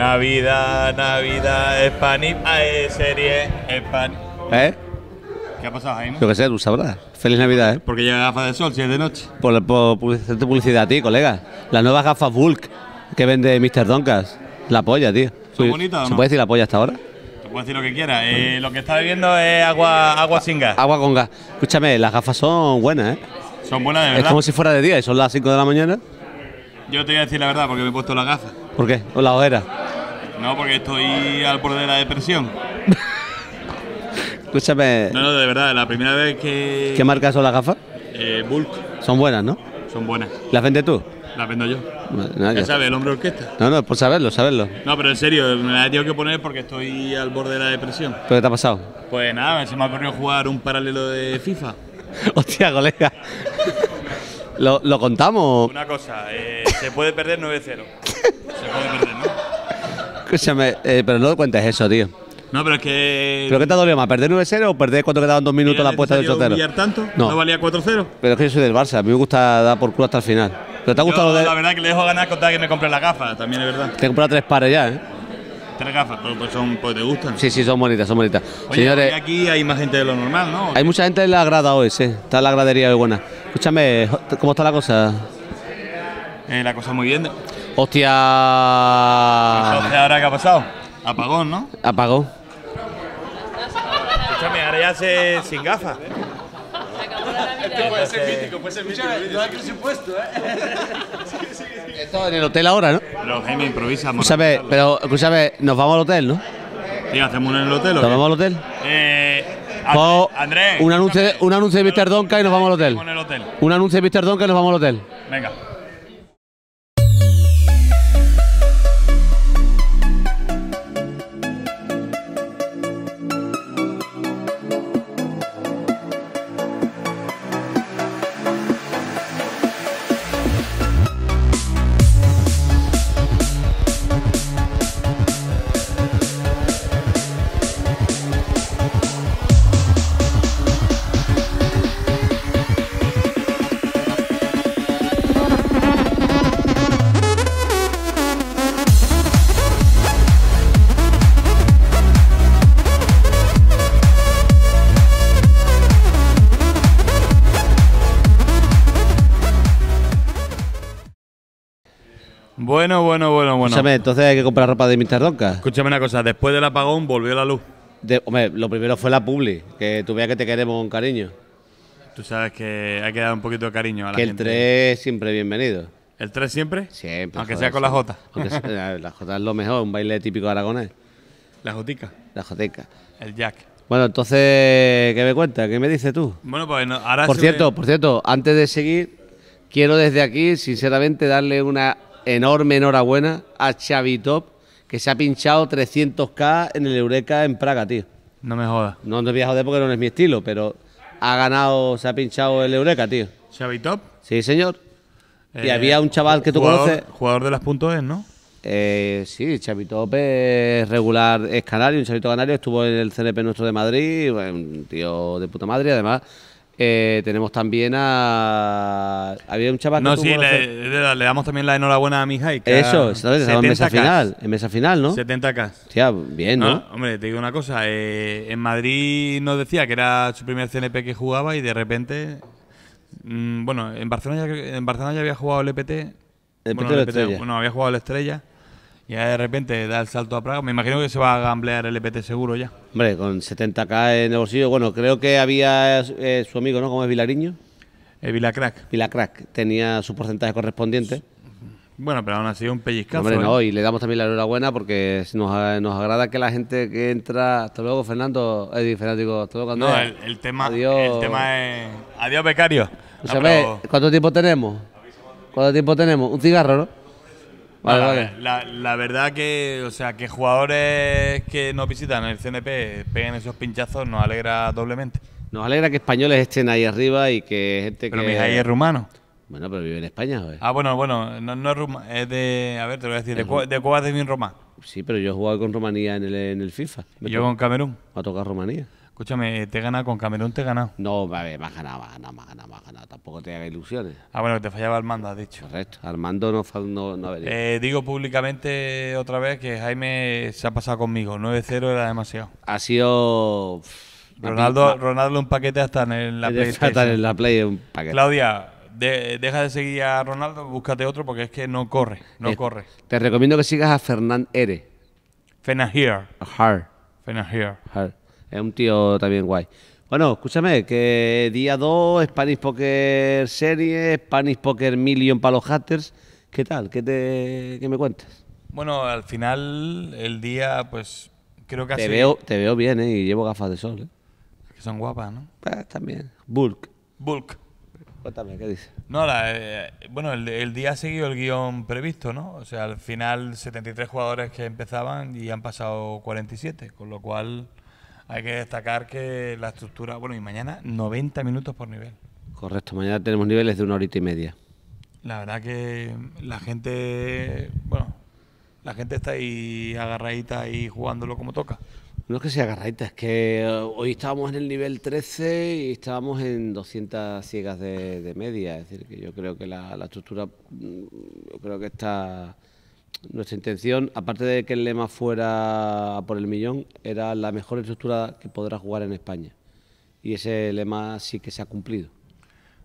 Navidad, Navidad, ae, serie, España. ¿Eh? ¿Qué ha pasado, Jaime? Yo qué sé, tú sabrás. Feliz Navidad, ¿eh? Porque lleva gafas de sol, si es de noche. Por, publicidad a ti, colega. Las nuevas gafas Bulk que vende Mr. Doncas. La polla, tío. ¿Son bonitas o no? ¿Se puede decir la polla hasta ahora? Te puedo decir lo que quieras. Eh, lo que está bebiendo es agua, agua sin gas. Agua con gas. Escúchame, las gafas son buenas, ¿eh? Son buenas de verdad. Es como si fuera de día y son las 5 de la mañana. Yo te voy a decir la verdad porque me he puesto las gafas. ¿Por qué? ¿O la ojera? No, porque estoy al borde de la depresión. Escúchame. No, no, de verdad, la primera vez que. ¿Qué marca son las gafas? Eh, Bulk. Son buenas, ¿no? Son buenas. ¿Las vendes tú? Las vendo yo. ¿Qué ya sabes, el hombre orquesta. No, no, por saberlo, saberlo. No, pero en serio, me la he tenido que poner porque estoy al borde de la depresión. ¿Pero qué te ha pasado? Pues nada, se me ha ocurrido jugar un paralelo de FIFA. Hostia, colega. ¿Lo, contamos? Una cosa, eh, se puede perder 9-0. Se puede perder. Eh, pero no cuentes eso, tío. No, pero es que. ¿Pero qué te ha dolido más? ¿Perder 9-0 o perder cuando quedaban dos minutos la apuesta de 8-0? tanto? No. ¿No valía 4-0? Pero es que yo soy del Barça, a mí me gusta dar por culo hasta el final. ¿Pero te ha gustado lo de.? La verdad que le dejo ganar con tal que me compre las gafas, también es verdad. Te he comprado tres pares ya, ¿eh? Tres gafas, pero pues, son, pues te gustan. Sí, sí, son bonitas, son bonitas. Oye, Señores. aquí hay más gente de lo normal, ¿no? Hay mucha gente en la grada hoy, sí. Está en la gradería hoy buena. Escúchame, ¿cómo está la cosa? Eh, la cosa muy bien. Hostia. ¿ahora qué ha pasado? Apagón, ¿no? Apagón. Escúchame, ahora ya se sin gafas. Esto puede ser mítico, puede ser mítico. No hay presupuesto, ¿eh? Esto en el hotel ahora, ¿no? Pero Jaime improvisa, Escúchame, pero escúchame, nos vamos al hotel, ¿no? Sí, hacemos uno en el hotel ¿Nos vamos al hotel? Eh. Andrés, un anuncio, un anuncio de Mr. Donka y nos vamos al hotel. Un anuncio de Mr. Donka y nos vamos al hotel. Venga. Bueno, bueno, bueno, bueno. Escúchame, entonces hay que comprar ropa de Mr. Donka. Escúchame una cosa, después del apagón volvió la luz. hombre, lo primero fue la publi, que tú veas que te queremos con cariño. Tú sabes que hay que dar un poquito de cariño a la gente. Que el 3 siempre bienvenido. ¿El 3 siempre? Siempre. Aunque sea con la J. Eh, la J es lo mejor, un baile típico aragonés. La Jotica. La Jotica. El Jack. Bueno, entonces, ¿qué me cuenta? ¿Qué me dices tú? Bueno, pues ahora... Por cierto, por cierto, antes de seguir, quiero desde aquí, sinceramente, darle una enorme enhorabuena a Xavi Top, que se ha pinchado 300k en el Eureka en Praga, tío. No me jodas. No no voy a joder porque no es mi estilo, pero ha ganado, se ha pinchado el Eureka, tío. ¿Xavi Top? Sí, señor. y eh, había un chaval que tú conoces. Jugador de las puntos es, ¿no? Eh, sí, Top es regular, es canario, un Chavito canario, estuvo en el CNP nuestro de Madrid, un tío de puta madre, además eh, tenemos también a. Había un chaval No, sí, le, damos también la enhorabuena a Mijay. Eso, en mesa final. En mesa final, ¿no? 70K. Hostia, bien, ¿no? Ah, hombre, te digo una cosa. Eh, en Madrid nos decía que era su primer CNP que jugaba y de repente. Mm, bueno, en Barcelona, ya, en Barcelona había jugado el EPT. El e bueno, el EPT, e bueno, había jugado la Estrella. Ya de repente da el salto a Praga. Me imagino que se va a gamblear el EPT seguro ya. Hombre, con 70k en el bolsillo. Bueno, creo que había eh, su amigo, ¿no? ¿Cómo es Vilariño? Es eh, Vilacrack. Vilacrack. Tenía su porcentaje correspondiente. Bueno, pero aún sido un pellizcazo. Hombre, no, ¿eh? y le damos también la enhorabuena porque nos, agrada que la gente que entra. Hasta luego, Fernando. Eddie, Fernando, digo, hasta luego, No, el, tema, es. Adiós, becario. cuánto tiempo tenemos? ¿Cuánto tiempo tenemos? Un cigarro, ¿no? La, verdad que, o sea, que jugadores que no visitan el CNP peguen esos pinchazos nos alegra doblemente. Nos alegra que españoles estén ahí arriba y que gente que... Pero ahí es rumano. Bueno, pero vive en España, Ah, bueno, bueno, no, es rumano, es de... A ver, te lo voy a decir, de, Cuba, de Cuba de Sí, pero yo he jugado con Rumanía en el, FIFA. y yo con Camerún. Va tocar tocar Rumanía. Escúchame, te gana con Camerún, te gana. No, a ver, me a ganado, me más ganado, más ganado, Tampoco te hagas ilusiones. Ah, bueno, que te fallaba Armando, has dicho. Correcto, Armando no, no, no eh, digo públicamente otra vez que Jaime se ha pasado conmigo. 9-0 era demasiado. Ha sido. Ronaldo, Ronaldo un paquete hasta en la Play. en la Play Claudia, deja de seguir a Ronaldo, búscate otro porque es que no corre, no corre. Te recomiendo que sigas a Fernand Ere. Fenahir. Har. Es un tío también guay. Bueno, escúchame, que día 2, Spanish Poker Series, Spanish Poker Million para los haters. ¿Qué tal? ¿Qué, te, me cuentas? Bueno, al final, el día, pues, creo que ha te sido- veo, te veo bien, ¿eh? Y llevo gafas de sol, ¿eh? Que son guapas, ¿no? Pues, ah, también. Bulk. Bulk. Cuéntame, ¿qué dices? No, la, eh, bueno, el, el día ha seguido el guión previsto, ¿no? O sea, al final 73 jugadores que empezaban y han pasado 47, con lo cual hay que destacar que la estructura, bueno, y mañana 90 minutos por nivel. Correcto, mañana tenemos niveles de una horita y media. La verdad que la gente, bueno, la gente está ahí agarradita y jugándolo como toca. No es que sea agarradita, es que eh, hoy estábamos en el nivel 13 y estábamos en 200 ciegas de, media. Es decir, que yo creo que la estructura, mm, yo creo que está nuestra intención, aparte de que el lema fuera por el millón, era la mejor estructura que podrá jugar en España. Y ese lema sí que se ha cumplido.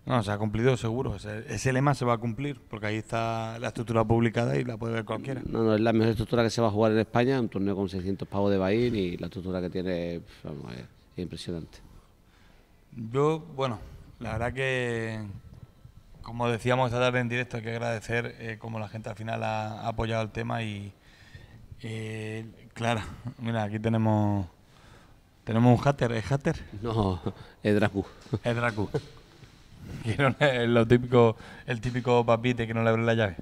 No, se ha cumplido seguro. Ese, lema se va a cumplir, porque ahí está la estructura publicada y la puede ver cualquiera. No, no, es la mejor estructura que se va a jugar en España, un torneo con 600 pavos de Bahín y la estructura que tiene es impresionante. Yo, bueno, la verdad que como decíamos esta tarde en directo, hay que agradecer eh, como la gente al final ha, apoyado el tema y eh, mira, aquí tenemos tenemos un hater, ¿es hater? No, es Dracu. Es Dracu. es lo típico, el típico papite que no le abre la llave.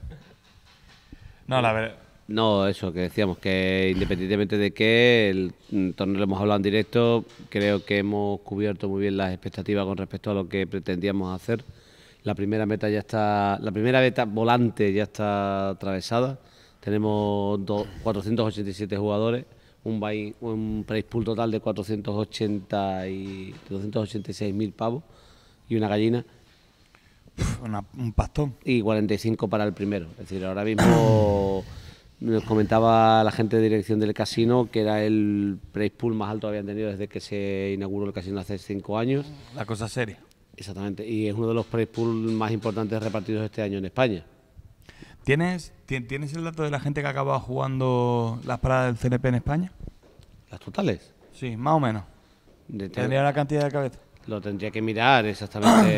No, la verdad. No, eso que decíamos, que independientemente de que el torneo lo hemos hablado en directo, creo que hemos cubierto muy bien las expectativas con respecto a lo que pretendíamos hacer. La primera meta ya está, la primera meta volante ya está atravesada. Tenemos 487 jugadores, un, un price pool total de 480 y pavos y una gallina. un pastón. Y 45 para el primero. Es decir, ahora mismo nos comentaba la gente de dirección del casino que era el price pool más alto que habían tenido desde que se inauguró el casino hace cinco años. La cosa seria. Exactamente, y es uno de los pre pool más importantes repartidos este año en España. ¿Tienes, ¿Tienes el dato de la gente que acaba jugando las paradas del CNP en España? ¿Las totales? Sí, más o menos. ¿Tendría la cantidad de cabeza lo tendría que mirar exactamente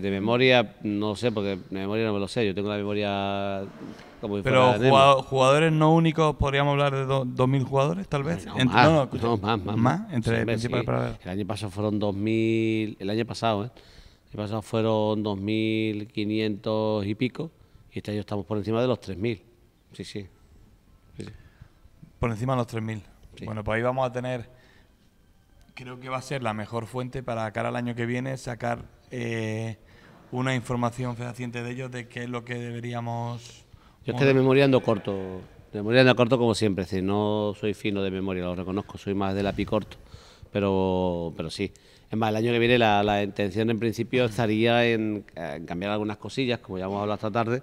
de memoria, no sé, porque de memoria no me lo sé, yo tengo la memoria como Pero jugadores no únicos, podríamos hablar de 2.000 jugadores, tal vez. No, más, no, más, más, más. entre El año pasado fueron 2.000, el año pasado, ¿eh? El pasado fueron 2.500 y pico, y este año estamos por encima de los 3.000. Sí, sí, sí. Por encima de los 3.000. Bueno, pues ahí vamos a tener creo que va a ser la mejor fuente para cara al año que viene sacar eh, una información fehaciente de ellos de qué es lo que deberíamos. Yo estoy de memoria corto, de memoria corto como siempre, es no soy fino de memoria, lo reconozco, soy más del lápiz corto, pero, pero sí. Es más, el año que viene la, intención en principio estaría en, cambiar algunas cosillas, como ya hemos hablado esta tarde,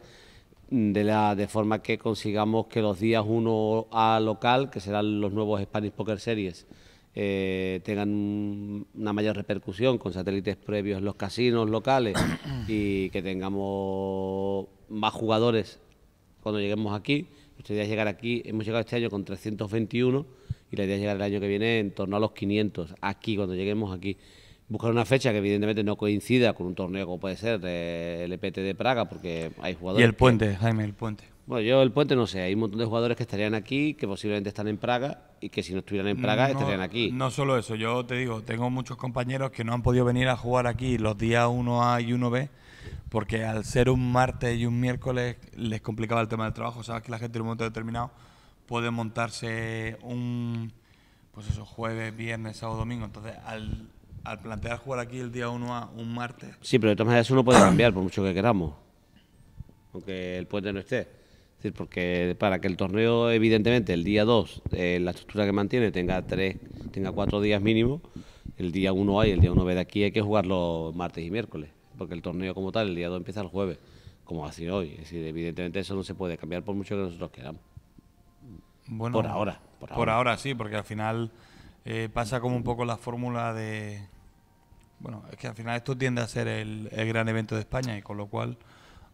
de, la, de forma que consigamos que los días 1 a local, que serán los nuevos Spanish Poker Series, eh, tengan una mayor repercusión con satélites previos en los casinos locales y que tengamos más jugadores cuando lleguemos aquí. Nuestra idea llegar aquí, hemos llegado este año con 321 y la idea es llegar el año que viene en torno a los 500, aquí, cuando lleguemos aquí. Buscar una fecha que evidentemente no coincida con un torneo como puede ser el EPT de Praga, porque hay jugadores... Y el puente, Jaime, el puente. Bueno, yo el puente no sé, hay un montón de jugadores que estarían aquí, que posiblemente están en Praga y que si no estuvieran en Praga estarían aquí. No solo eso, yo te digo, tengo muchos compañeros que no han podido venir a jugar aquí los días 1A y 1B porque al ser un martes y un miércoles les complicaba el tema del trabajo, sabes que la gente en un momento determinado puede montarse un pues eso, jueves, viernes, sábado, domingo, entonces al, al plantear jugar aquí el día 1A un martes. Sí, pero de todas maneras eso no puede cambiar por mucho que queramos. Aunque el puente no esté. Es decir, porque para que el torneo, evidentemente, el día 2, eh, la estructura que mantiene tenga tres, tenga cuatro días mínimo, el día 1 hay, el día 1 ve de aquí hay que jugarlo martes y miércoles, porque el torneo como tal, el día 2 empieza el jueves, como ha sido hoy. Es decir, evidentemente eso no se puede cambiar por mucho que nosotros queramos. Bueno, por ahora. Por, ahora. sí, porque al final eh, pasa como un poco la fórmula de... Bueno, es que al final esto tiende a ser el gran evento de España y con lo cual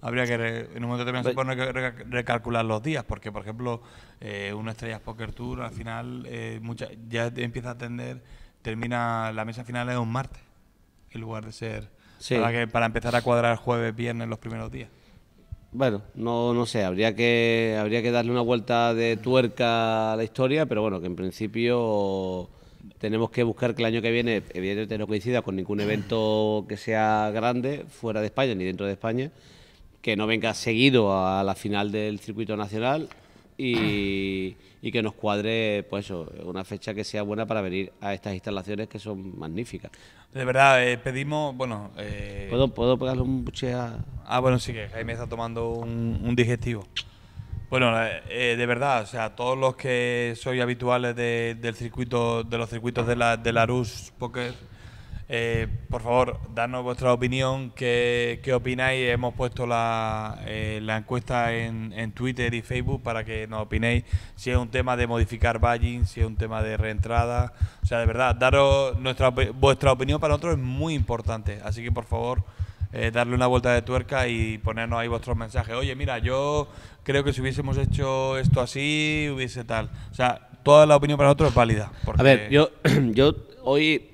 habría que, en un momento también se que recalcular los días, porque, por ejemplo, eh, una estrella Poker Tour, al final, eh, ya empieza a atender, termina la mesa final es un martes, en lugar de ser para, para empezar a cuadrar jueves, viernes, los primeros días. Bueno, no, no sé, habría que, habría que darle una vuelta de tuerca a la historia, pero bueno, que en principio tenemos que buscar que el año que viene, evidentemente no coincida con ningún evento que sea grande fuera de España ni dentro de España, que no venga seguido a la final del circuito nacional y, que nos cuadre, pues una fecha que sea buena para venir a estas instalaciones que son magníficas. De verdad, eh, pedimos, bueno... Eh, ¿Puedo, ¿Puedo pegarle un buche a...? Ah, bueno, sí, que Jaime está tomando un, digestivo. Bueno, eh, de verdad, o sea, todos los que sois habituales de, del circuito, de los circuitos de la, de la RUS Poker eh, por favor, darnos vuestra opinión, qué, opináis. Hemos puesto la, eh, encuesta en, Twitter y Facebook para que nos opinéis si es un tema de modificar badging, si es un tema de reentrada. O sea, de verdad, daros nuestra, vuestra opinión para nosotros es muy importante. Así que, por favor, eh, darle una vuelta de tuerca y ponernos ahí vuestros mensajes. Oye, mira, yo creo que si hubiésemos hecho esto así, hubiese tal. O sea, toda la opinión para nosotros es válida. A ver, yo, yo hoy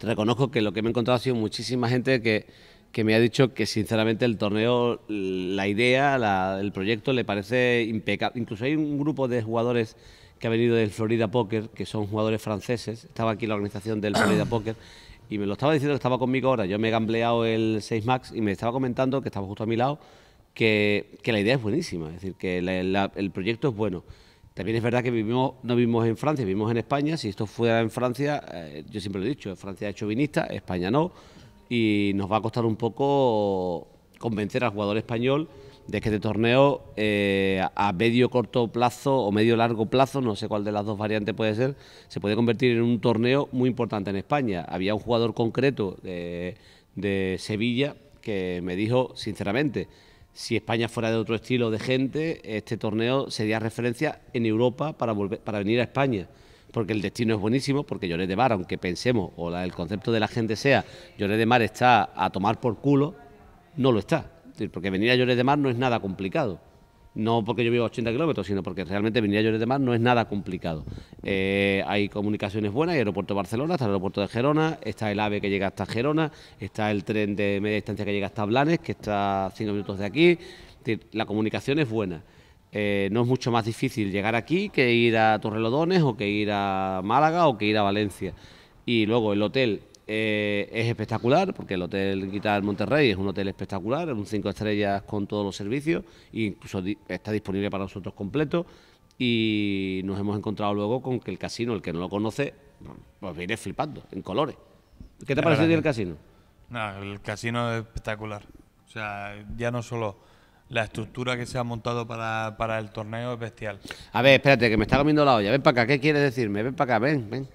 reconozco que lo que me he encontrado ha sido muchísima gente que, que me ha dicho que sinceramente el torneo, la idea, el proyecto le parece impecable. Incluso hay un grupo de jugadores que ha venido del Florida Poker, que son jugadores franceses, estaba aquí la organización del Florida Poker, y me lo estaba diciendo estaba conmigo ahora, yo me he gambleado el 6 Max y me estaba comentando que estaba justo a mi lado, que, que la idea es buenísima, es decir, que el proyecto es bueno. También es verdad que vivimos, no vivimos en Francia, vivimos en España. Si esto fuera en Francia, eh, yo siempre lo he dicho, Francia es chauvinista, España no. Y nos va a costar un poco convencer al jugador español de que este torneo eh, a medio corto plazo o medio largo plazo, no sé cuál de las dos variantes puede ser, se puede convertir en un torneo muy importante en España. Había un jugador concreto de Sevilla que me dijo sinceramente, si España fuera de otro estilo de gente, este torneo sería referencia en Europa para, volver, para venir a España. Porque el destino es buenísimo, porque Lloret de Mar, aunque pensemos, o el concepto de la gente sea, Lloret de Mar está a tomar por culo, no lo está. Porque venir a Lloret de Mar no es nada complicado no porque yo vivo a 80 kilómetros, sino porque realmente venir a Lloret de Mar no es nada complicado. Eh, hay comunicaciones buenas, hay aeropuerto de Barcelona, está el aeropuerto de Gerona, está el AVE que llega hasta Gerona, está el tren de media distancia que llega hasta Blanes, que está a minutos de aquí. La comunicación es buena. Eh, no es mucho más difícil llegar aquí que ir a Torrelodones o que ir a Málaga o que ir a Valencia. Y luego el hotel eh, es espectacular, porque el Hotel Guitar Monterrey es un hotel espectacular, es un 5 estrellas con todos los servicios, e incluso está disponible para nosotros completo. Y nos hemos encontrado luego con que el casino, el que no lo conoce, pues viene flipando, en colores. ¿Qué te parece el casino? No, el casino es espectacular. O sea, ya no solo la estructura que se ha montado para, para el torneo es bestial. A ver, espérate, que me está comiendo la olla. Ven para acá, ¿qué quieres decirme? Ven para acá, ven, ven.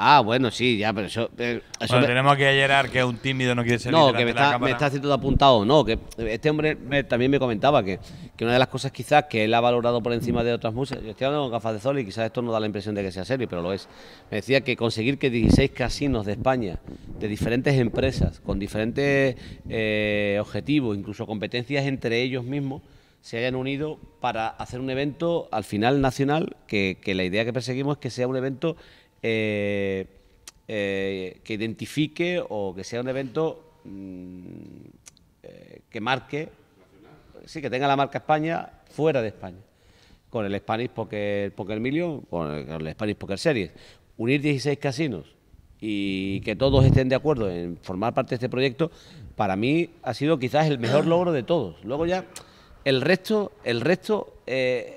Ah, bueno, sí, ya, pero eso. Eh, tenemos que ayerar que un tímido no quiere ser No, que me está, me está haciendo apuntado, no. Que este hombre también me comentaba que, que, una de las cosas quizás que él ha valorado por encima de otras músicas. Yo estoy hablando con gafas de sol y quizás esto no da la impresión de que sea serio, pero lo es. Me decía que conseguir que 16 casinos de España, de diferentes empresas, con diferentes eh, objetivos, incluso competencias entre ellos mismos, se hayan unido para hacer un evento al final nacional, que, que la idea que perseguimos es que sea un evento eh, eh, que identifique o que sea un evento mm, eh, que marque, sí, que tenga la marca España fuera de España, con el Spanish Poker, Poker Million, con el, Spanish Poker Series. Unir 16 casinos y que todos estén de acuerdo en formar parte de este proyecto, para mí ha sido quizás el mejor logro de todos. Luego ya el resto, el resto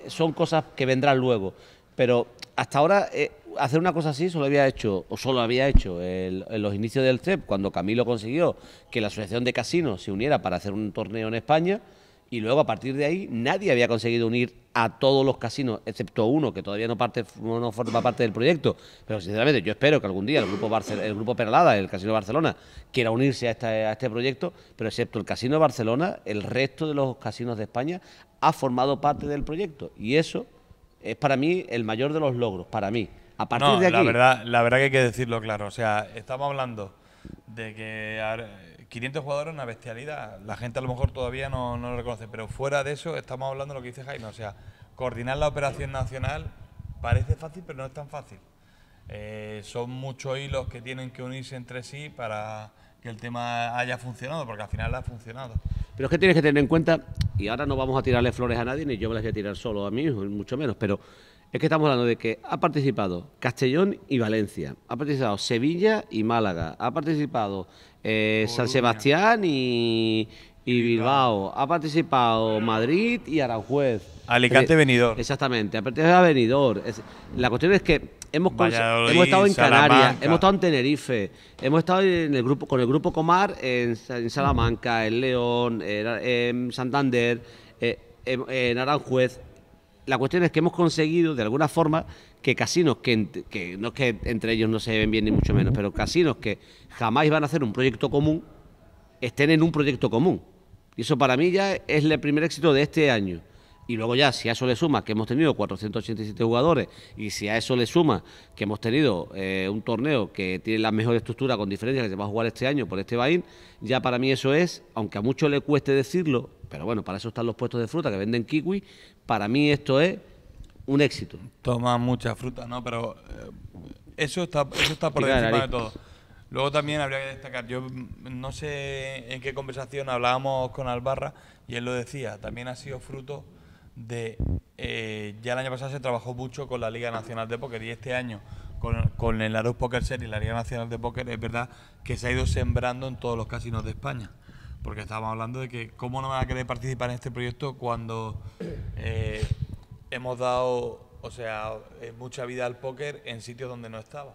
son cosas que vendrán luego, pero hasta ahora eh, hacer una cosa así solo había hecho, o solo había hecho en los inicios del TREP, cuando Camilo consiguió que la Asociación de Casinos se uniera para hacer un torneo en España, y luego a partir de ahí nadie había conseguido unir a todos los casinos, excepto uno que todavía no, parte, no forma parte del proyecto. Pero sinceramente yo espero que algún día el grupo, el grupo Peralada, el Casino Barcelona, quiera unirse a, a este proyecto, pero excepto el Casino Barcelona, el resto de los casinos de España ha formado parte del proyecto. Y eso es para mí el mayor de los logros, para mí. A partir de aquí. La verdad, la verdad que hay que decirlo claro. O sea, estamos hablando de que 500 jugadores, una bestialidad. La gente a lo mejor todavía no, lo reconoce, pero fuera de eso estamos hablando de lo que dice Jaime. O sea, coordinar la operación nacional parece fácil, pero no es tan fácil. Eh, son muchos hilos que tienen que unirse entre sí para que el tema haya funcionado, porque al final ha funcionado. Pero es que tienes que tener en cuenta, y ahora no vamos a tirarle flores a nadie, ni yo me las voy a tirar solo a mí, mucho menos, pero es que estamos hablando de que ha participado Castellón y Valencia, ha participado Sevilla y Málaga, ha participado eh, San Sebastián y, Bilbao. Ha participado Madrid y Aranjuez. Alicante venidor Exactamente, ha participado Venidor. La cuestión es que hemos, hemos estado en Canarias, hemos estado en Tenerife, hemos estado en el grupo, con el grupo Comar en, Salamanca, en León, en, Santander, eh, en, Aranjuez. La cuestión es que hemos conseguido, de alguna forma, que casinos que, que no es que entre ellos no se ven bien ni mucho menos, pero casinos que jamás van a hacer un proyecto común, estén en un proyecto común. Y eso para mí ya es el primer éxito de este año. Y luego ya, si a eso le suma que hemos tenido 487 jugadores y si a eso le suma que hemos tenido eh, un torneo que tiene la mejor estructura con diferencia que se va a jugar este año por este Bain, ya para mí eso es, aunque a muchos le cueste decirlo, pero bueno, para eso están los puestos de fruta que venden kiwi, para mí esto es un éxito. Toma mucha fruta, ¿no? Pero eh, eso, está, está por encima de todo. Luego también habría que destacar, yo no sé en qué conversación hablábamos con Albarra y él lo decía, también ha sido fruto de eh, ya el año pasado se trabajó mucho con la Liga Nacional de Póker y este año con, con el Arus Poker Series y la Liga Nacional de Póker es verdad que se ha ido sembrando en todos los casinos de España. Porque estábamos hablando de que cómo no van a querer participar en este proyecto cuando eh, hemos dado, o sea, eh, mucha vida al póker en sitios donde no estaba.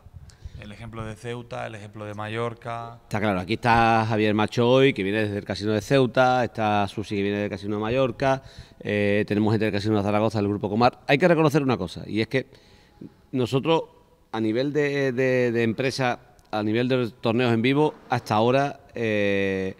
El ejemplo de Ceuta, el ejemplo de Mallorca. Está claro, aquí está Javier Machoy, que viene desde el Casino de Ceuta, está Susi, que viene del Casino de Mallorca, eh, tenemos gente del Casino de Zaragoza, del Grupo Comar. Hay que reconocer una cosa, y es que nosotros, a nivel de, empresa, a nivel de torneos en vivo, hasta ahora eh,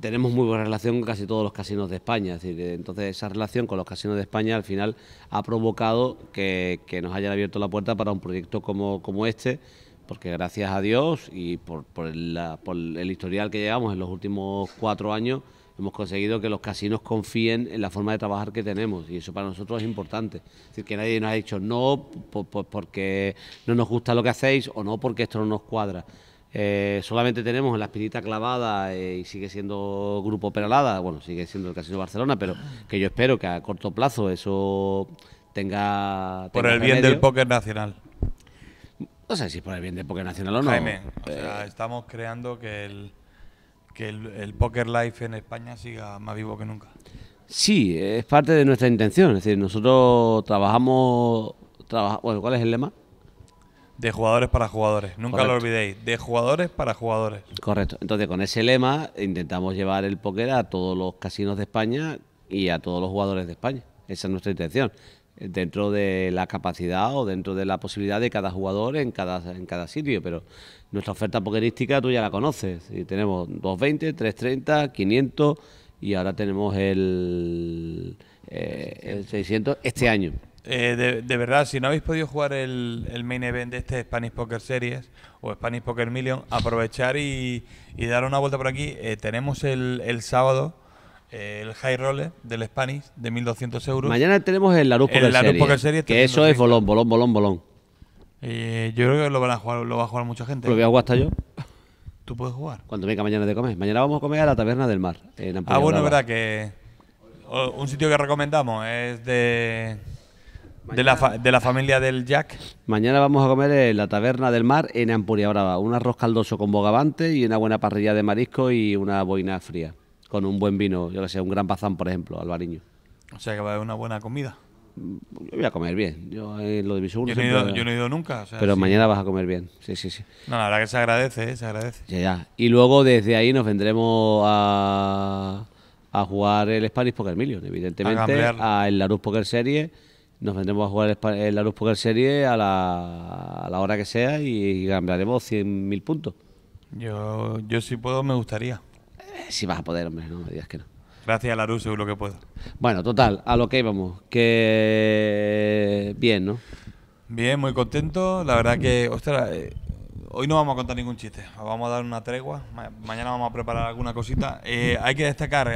tenemos muy buena relación con casi todos los casinos de España. entonces esa relación con los casinos de España al final ha provocado que, nos hayan abierto la puerta para un proyecto como, este, porque gracias a Dios y por, el historial que llevamos en los últimos cuatro años, hemos conseguido que los casinos confíen en la forma de trabajar que tenemos y eso para nosotros es importante. Es decir, que nadie nos ha dicho no porque no nos gusta lo que hacéis o no porque esto no nos cuadra. Eh, solamente tenemos la espinita clavada eh, y sigue siendo Grupo Peralada, bueno, sigue siendo el Casino Barcelona, pero que yo espero que a corto plazo eso tenga. Por el bien del póker nacional. No sé si por el bien del póker nacional o no. Jaime, eh, estamos creando que el, que el, póker life en España siga más vivo que nunca. Sí, es parte de nuestra intención. Es decir, nosotros trabajamos. bueno, ¿cuál es el lema? De jugadores para jugadores, nunca lo olvidéis, de jugadores para jugadores. Correcto, entonces con ese lema intentamos llevar el póker a todos los casinos de España y a todos los jugadores de España, esa es nuestra intención, dentro de la capacidad o dentro de la posibilidad de cada jugador en cada, en cada sitio, pero nuestra oferta pokerística tú ya la conoces, y tenemos 220, 330, 500 y ahora tenemos el, eh, el 600 este año. Eh, de, verdad, si no habéis podido jugar el, main event de este Spanish Poker Series o Spanish Poker Million, aprovechar y, y dar una vuelta por aquí. Eh, tenemos el, sábado eh, el High Roller del Spanish de 1.200 euros. Mañana tenemos el Larus Poker, Series, Que eso es bolón, bolón, bolón, bolón. yo creo que lo, van a jugar, lo va a jugar mucha gente. Lo voy a jugar hasta yo. ¿Tú puedes jugar? Cuando venga mañana de comer. Mañana vamos a comer a la Taberna del Mar. En ah, bueno, es verdad que... un sitio que recomendamos es de de la, de la, familia del Jack. Mañana vamos a comer en la Taberna del Mar en Ampuria Brava. Un arroz caldoso con bogavante y una buena parrilla de marisco y una boina fría. Con un buen vino, yo que sé, un gran bazán, por ejemplo, albariño. O sea que va a haber una buena comida. Mm, yo voy a comer bien. Yo lo de no he ido, yo no he ido nunca. pero mañana vas a comer bien. Sí, sí, sí. No, la verdad que se agradece, eh, se agradece. Ya, ya. Y luego desde ahí nos vendremos a, a jugar el Spanish Poker Million, evidentemente. A, a el Larus Poker Serie nos vendremos a jugar el, la Luz Poker Series a la, a la hora que sea y, cambiaremos ganaremos 100.000 puntos. Yo, yo si puedo, me gustaría. Eh, si vas a poder, hombre, no me digas que no. Gracias a la Larus, lo que puedo. Bueno, total, a lo que íbamos. Que. Bien, ¿no? Bien, muy contento. La verdad que, ostras, eh, hoy no vamos a contar ningún chiste. Vamos a dar una tregua. mañana vamos a preparar alguna cosita. Eh, hay que destacar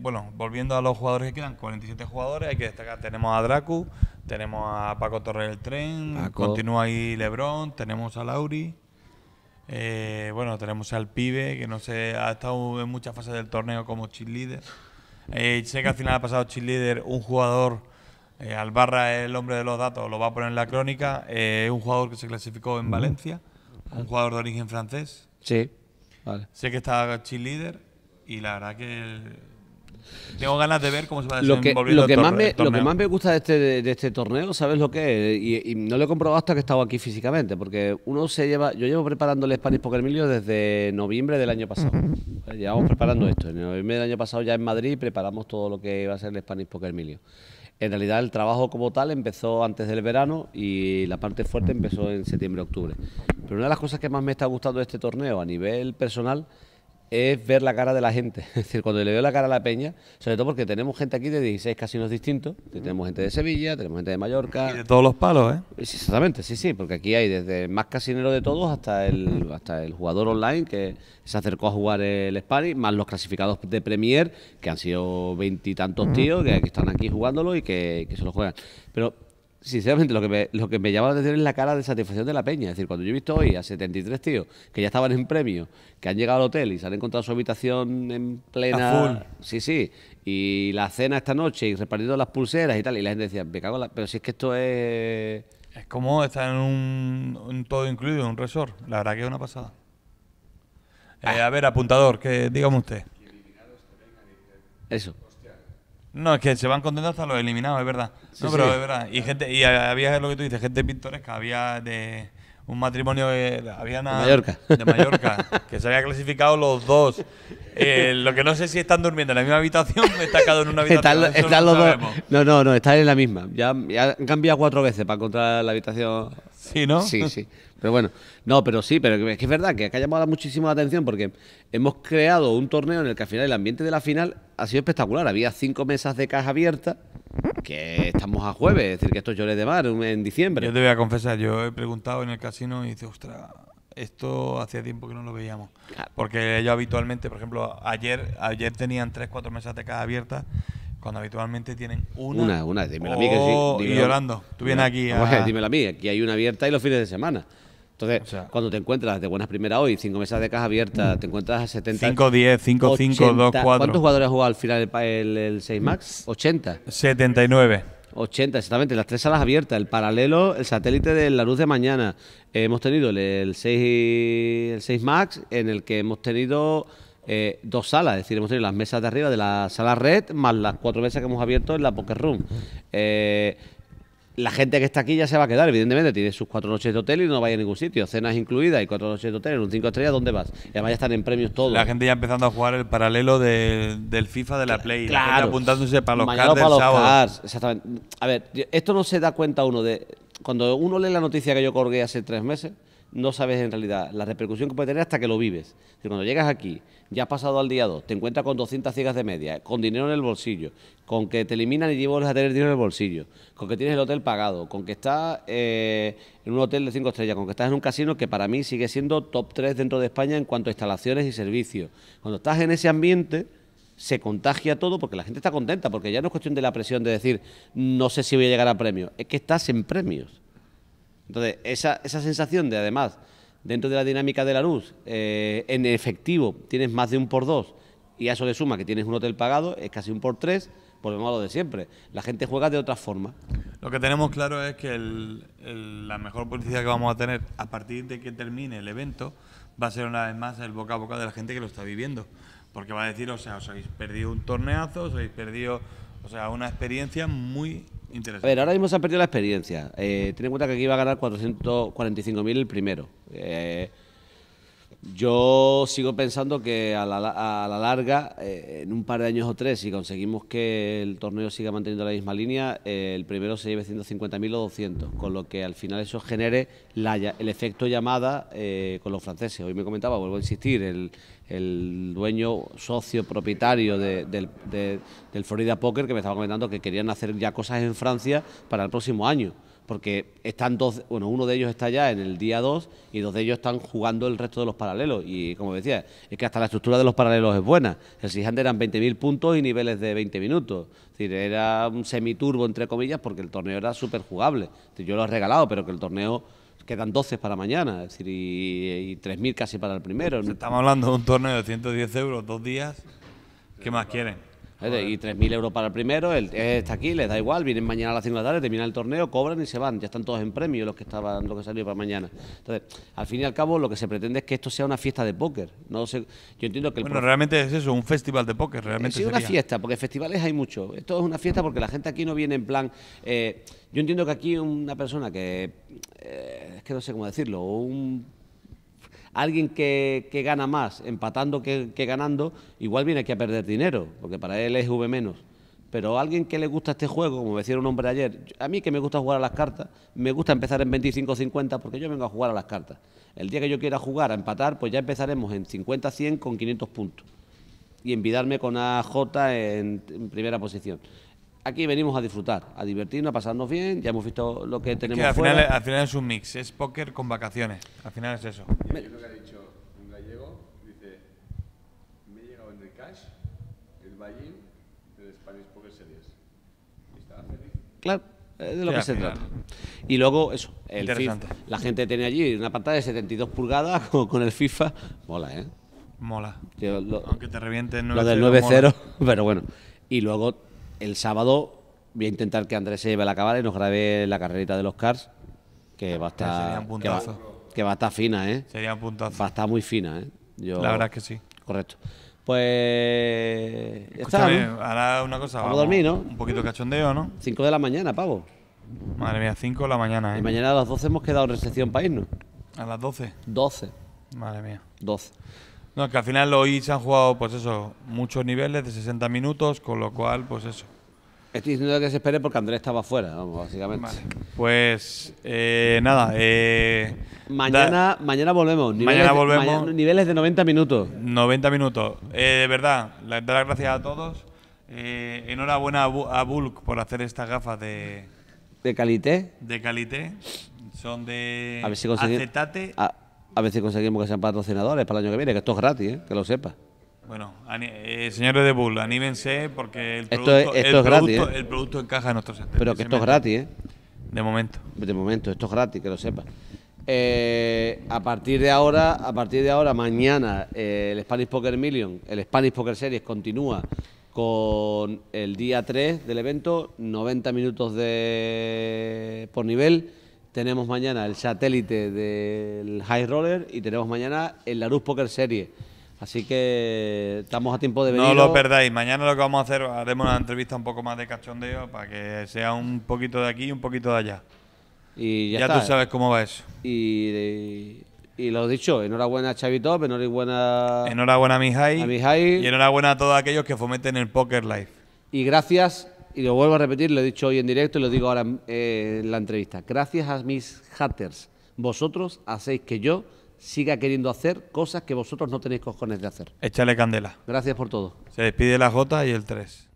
bueno, volviendo a los jugadores que quedan, 47 jugadores, hay que destacar, tenemos a Dracu, tenemos a Paco Torre del Tren, continúa ahí Lebron, tenemos a Lauri, eh, bueno, tenemos al pibe, que no sé, ha estado en muchas fases del torneo como chill Eh, sé que al final ha pasado líder un jugador, eh, Albarra es el hombre de los datos, lo va a poner en la crónica, eh, es un jugador que se clasificó en Valencia, un jugador de origen francés. Sí, vale. Sé que está líder y la verdad que tengo ganas de ver cómo se va a lo que, lo que más me, Lo que más me gusta este, de este, torneo, ¿sabes lo que es? Y, no lo he comprobado hasta que he estado aquí físicamente, porque uno se lleva. Yo llevo preparando el Spanish Poker Milio desde noviembre del año pasado. Eh, llevamos preparando esto. En noviembre del año pasado, ya en Madrid, preparamos todo lo que iba a ser el Spanish Poker Milio. En realidad, el trabajo como tal empezó antes del verano y la parte fuerte empezó en septiembre-octubre. Pero una de las cosas que más me está gustando de este torneo a nivel personal es ver la cara de la gente. Es decir, cuando le veo la cara a la peña, sobre todo porque tenemos gente aquí de 16 casinos distintos, tenemos gente de Sevilla, tenemos gente de Mallorca. de todos los palos, ¿eh? Exactamente, sí, sí, porque aquí hay desde más casinero de todos hasta el, hasta el jugador online que se acercó a jugar el Spanish, más los clasificados de Premier, que han sido veintitantos tíos que, están aquí jugándolo y que, que se lo juegan. Pero sinceramente, lo que, me, lo que me llama la atención es la cara de satisfacción de la peña. Es decir, cuando yo he visto hoy a 73 tíos que ya estaban en premio, que han llegado al hotel y se han encontrado su habitación en plena. Sí, sí. Y la cena esta noche y repartiendo las pulseras y tal. Y la gente decía, me cago en la. Pero si es que esto es. Es como estar en un, todo incluido, en un resort. La verdad que es una pasada. Eh, ah. a ver, apuntador, que dígame usted. Eso. No, es que se van contentos hasta los eliminados, es verdad. no, pero verdad. Y, gente, y había lo que tú dices, gente pintoresca. Había de un matrimonio había de Mallorca, de Mallorca que se había clasificado los dos. Eh, lo que no sé si están durmiendo en la misma habitación, está cada en una habitación. Están, los dos. No, no, no, están en la misma. Ya, ya, han cambiado cuatro veces para encontrar la habitación. Sí, ¿no? Sí, sí. Pero bueno, no, pero sí, pero es que es verdad que ha llamado muchísimo la atención porque hemos creado un torneo en el que al final el ambiente de la final ha sido espectacular. Había cinco mesas de caja abierta, que estamos a jueves, es decir, que esto es de mar en diciembre. Yo te voy a confesar, yo he preguntado en el casino y dice, ostras, esto hacía tiempo que no lo veíamos. Porque ellos habitualmente, por ejemplo, ayer, ayer tenían tres, cuatro mesas de caja abiertas cuando habitualmente tienen una. Una, una, dímelo a que sí. Oh, y llorando. Tú vienes aquí a. Pues dímelo a mí, aquí hay una abierta y los fines de semana. Entonces, cuando te encuentras de buenas primeras hoy, cinco mesas de caja abiertas, te encuentras a 70. 5, 10, 5, 5, 2, 4. ¿Cuántos jugadores jugado al final el, 6 Max? 80. 79. 80, exactamente, las tres salas abiertas, el paralelo, el satélite de la luz de mañana. Eh, hemos tenido el, el, 6, el Max, en el que hemos tenido eh, dos salas, es decir, hemos tenido las mesas de arriba de la sala red, más las cuatro mesas que hemos abierto en la Poker Room. Eh, la gente que está aquí ya se va a quedar, evidentemente, tiene sus cuatro noches de hotel y no vaya a ningún sitio, cenas incluidas y cuatro noches de hotel en un cinco estrellas, ¿dónde vas? Y además ya están en premios todos. La gente ya empezando a jugar el paralelo del FIFA de la Play, claro. apuntándose para los exactamente. A ver, esto no se da cuenta uno de cuando uno lee la noticia que yo colgué hace tres meses, no sabes en realidad la repercusión que puede tener hasta que lo vives. cuando llegas aquí ya has pasado al día 2, te encuentras con 200 ciegas de media, con dinero en el bolsillo, con que te eliminan y llevas a tener dinero en el bolsillo, con que tienes el hotel pagado, con que estás eh, en un hotel de 5 estrellas, con que estás en un casino que para mí sigue siendo top 3 dentro de España en cuanto a instalaciones y servicios. Cuando estás en ese ambiente se contagia todo porque la gente está contenta, porque ya no es cuestión de la presión de decir no sé si voy a llegar a premios, es que estás en premios. Entonces, esa, esa sensación de además dentro de la dinámica de la luz, eh, en efectivo tienes más de un por dos y a eso le suma que tienes un hotel pagado, es casi un por tres, lo menos lo de siempre. La gente juega de otra forma. Lo que tenemos claro es que la mejor publicidad que vamos a tener a partir de que termine el evento va a ser una vez más el boca a boca de la gente que lo está viviendo. Porque va a decir, o sea, os habéis perdido un torneazo, os habéis perdido, o sea, una experiencia muy a ver, ahora mismo se ha perdido la experiencia. Eh, en cuenta que aquí iba a ganar 445.000 el primero. Eh, yo sigo pensando que a la, larga, eh, en un par de años o tres, si conseguimos que el torneo siga manteniendo la misma línea, eh, el primero se lleve 150.000 o 200, con lo que al final eso genere el efecto llamada eh, con los franceses. Hoy me comentaba, vuelvo a insistir, el, dueño, socio, propietario del, del Florida Poker, que me estaba comentando que querían hacer ya cosas en Francia para el próximo año porque están dos, bueno, uno de ellos está ya en el día 2 y dos de ellos están jugando el resto de los paralelos. Y como decía, es que hasta la estructura de los paralelos es buena. El Sijand eran 20.000 puntos y niveles de 20 minutos. Es decir, era un semiturbo, entre comillas, porque el torneo era súper jugable. Yo lo he regalado, pero que el torneo quedan 12 para mañana, es decir, y, y 3.000 casi para el primero. Estamos hablando de un torneo de 110 euros, dos días. ¿Qué más quieren? Y 3.000 euros para el primero, él eh, está aquí, les da igual, vienen mañana a las 5 de la tarde, terminan el torneo, cobran y se van. Ya están todos en premio los que estaban, los que para mañana. Entonces, al fin y al cabo, lo que se pretende es que esto sea una fiesta de póker. No sé, yo entiendo que el Bueno, realmente es eso, un festival de póker, eh, realmente. Sí, una fiesta, porque festivales hay mucho. Esto es una fiesta porque la gente aquí no viene en plan. Eh, yo entiendo que aquí una persona que. es que no sé cómo decirlo, un alguien que, gana más empatando que, ganando, igual viene aquí a perder dinero, porque para él es V menos. Pero alguien que le gusta este juego, como decía un hombre ayer, a mí que me gusta jugar a las cartas, me gusta empezar en 25-50 porque yo vengo a jugar a las cartas. El día que yo quiera jugar a empatar, pues ya empezaremos en 50-100 con 500 puntos. Y envidarme con AJ en primera posición aquí venimos a disfrutar, a divertirnos, a pasarnos bien. Ya hemos visto lo que tenemos. que al, Final, al final es un mix, es póker con vacaciones. Al final es eso. Yo creo que ha dicho un gallego, dice, me he llegado en el cash, el Ballín del Spanish Poker Series. Y feliz. Claro. De lo que se trata. Y luego, eso, el La gente tenía allí una pantalla de 72 pulgadas con, el FIFA. Mola, ¿eh? Mola. Aunque te revienten Lo del 9-0, pero bueno. Y luego el sábado voy a intentar que Andrés se lleve la cabal y nos grabe la carrerita de los cars, que va a estar, que va, que a estar fina, ¿eh? Sería un puntazo. Va a estar muy fina, ¿eh? la verdad es que sí. Correcto. Pues. está, ahora una cosa. Vamos, a dormir, ¿no? Un poquito cachondeo, ¿no? 5 de la mañana, pavo. Madre mía, 5 de la mañana, ¿eh? Y mañana a las 12 hemos quedado en recepción para irnos. ¿A las 12? 12. Madre mía. 12. No, que al final hoy se han jugado, pues eso, muchos niveles de 60 minutos, con lo cual, pues eso. Estoy diciendo que se espere porque Andrés estaba fuera, básicamente. Pues eh, nada. Eh, mañana, mañana volvemos. mañana volvemos. niveles de 90 minutos. 90 minutos. Eh, de verdad, dar las gracias a todos. enhorabuena a Bulk por hacer estas gafas de. De calité. De calité. Son de. A ver si A a ver conseguimos que sean patrocinadores para el año que viene, que esto es gratis, ¿eh? que lo sepa. Bueno, eh, señores de Bull, anímense porque el producto, esto esto gratis, ¿eh? el encaja en nuestro sector. Pero que esto es gratis, ¿eh? De momento. De momento, esto es gratis, que lo sepa. a partir de ahora, a partir de ahora, mañana, el Spanish Poker Million, el Spanish Poker Series continúa con el día 3 del evento, 90 minutos de por nivel tenemos mañana el satélite del High Roller y tenemos mañana el Larus Poker Series. Así que estamos a tiempo de venir. No lo perdáis. Mañana lo que vamos a hacer, haremos una entrevista un poco más de cachondeo para que sea un poquito de aquí y un poquito de allá. Y ya, tú sabes cómo va eso. Y, lo dicho, enhorabuena a Chavitop, enhorabuena, enhorabuena a mi a Y enhorabuena a todos aquellos que fomenten el Poker Life. Y gracias y lo vuelvo a repetir, lo he dicho hoy en directo y lo digo ahora eh, en la entrevista, gracias a mis haters, vosotros hacéis que yo siga queriendo hacer cosas que vosotros no tenéis cojones de hacer. Échale candela. Gracias por todo. Se despide la J y el 3.